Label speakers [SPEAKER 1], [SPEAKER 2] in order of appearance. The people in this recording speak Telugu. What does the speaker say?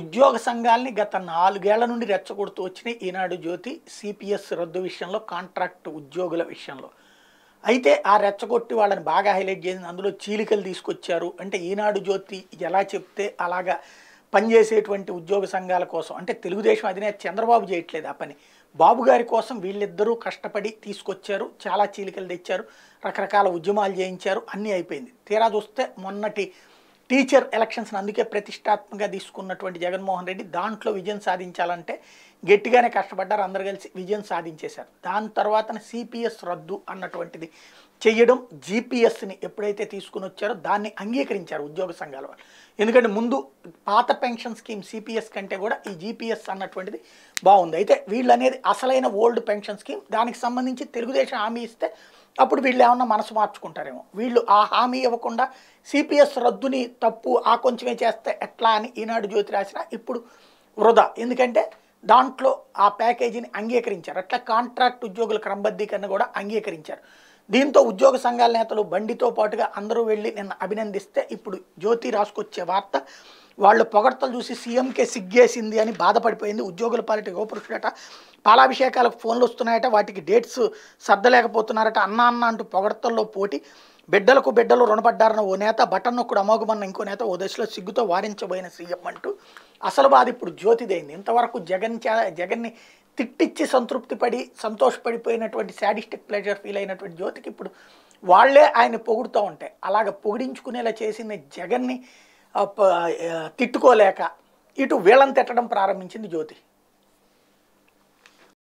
[SPEAKER 1] ఉద్యోగ సంఘాలని గత నాలుగేళ్ల నుండి రెచ్చగొడుతూ వచ్చిన ఈనాడు జ్యోతి సిపిఎస్ రద్దు విషయంలో కాంట్రాక్ట్ ఉద్యోగుల విషయంలో అయితే ఆ రెచ్చగొట్టి వాళ్ళని బాగా హైలైట్ చేసింది అందులో చీలికలు తీసుకొచ్చారు అంటే ఈనాడు జ్యోతి ఎలా చెప్తే అలాగా పనిచేసేటువంటి ఉద్యోగ సంఘాల కోసం అంటే తెలుగుదేశం అధినేత చంద్రబాబు చేయట్లేదు ఆ పని బాబు గారి కోసం వీళ్ళిద్దరూ కష్టపడి తీసుకొచ్చారు చాలా చీలికలు తెచ్చారు రకరకాల ఉద్యమాలు చేయించారు అన్నీ అయిపోయింది తీరా చూస్తే మొన్నటి టీచర్ ఎలక్షన్స్ని అందుకే ప్రతిష్టాత్మకంగా తీసుకున్నటువంటి జగన్మోహన్ రెడ్డి దాంట్లో విజయం సాధించాలంటే గట్టిగానే కష్టపడ్డారు అందరు కలిసి విజయం సాధించేశారు దాని తర్వాత సిపిఎస్ రద్దు అన్నటువంటిది చేయడం జీపీఎస్ని ఎప్పుడైతే తీసుకుని వచ్చారో దాన్ని అంగీకరించారు ఉద్యోగ సంఘాల వాళ్ళు ఎందుకంటే ముందు పాత పెన్షన్ స్కీమ్ సిపిఎస్ కంటే కూడా ఈ జీపీఎస్ అన్నటువంటిది బాగుంది అయితే వీళ్ళు అనేది అసలైన ఓల్డ్ పెన్షన్ స్కీమ్ దానికి సంబంధించి తెలుగుదేశం హామీ ఇస్తే అప్పుడు వీళ్ళు ఏమన్నా మనసు మార్చుకుంటారేమో వీళ్ళు ఆ హామీ ఇవ్వకుండా సిపిఎస్ రద్దుని తప్పు ఆ కొంచెమే చేస్తే ఎట్లా అని ఈనాడు జ్యోతి రాసిన ఇప్పుడు వృధా ఎందుకంటే దాంట్లో ఆ ప్యాకేజీని అంగీకరించారు అట్లా కాంట్రాక్ట్ ఉద్యోగుల క్రమబద్ధీకరణ కూడా అంగీకరించారు దీంతో ఉద్యోగ సంఘాల నేతలు బండితో పాటుగా అందరూ వెళ్ళి నిన్న అభినందిస్తే ఇప్పుడు జ్యోతి రాసుకొచ్చే వార్త వాళ్ళు పొగడ్తలు చూసి సీఎంకే సిగ్గేసింది అని బాధపడిపోయింది ఉద్యోగుల పాలిటి గోపురుషుడట పాలాభిషేకాలకు ఫోన్లు వస్తున్నాయట వాటికి డేట్స్ సర్దలేకపోతున్నారట అన్న అన్న అంటూ పొగడ్తల్లో పోటీ బిడ్డలకు బిడ్డలు రుణపడ్డారన్న ఓ నేత బటన్ నొక్కుడు అమోఘమన్న ఇంకో నేత ఓ దశలో సిగ్గుతో వారించబోయిన సీఎం అంటూ అసలు బాధ ఇప్పుడు జ్యోతిదైంది ఇంతవరకు జగన్ జగన్ని తిట్టిచ్చి సంతృప్తి పడి సంతోషపడిపోయినటువంటి శాడిస్టిక్ ప్లెజర్ ఫీల్ అయినటువంటి జ్యోతికి ఇప్పుడు వాళ్లే ఆయన పొగుడుతూ ఉంటాయి అలాగ పొగిడించుకునేలా చేసిన జగన్ని తిట్టుకోలేక ఇటు వీళ్ళని తిట్టడం ప్రారంభించింది జ్యోతి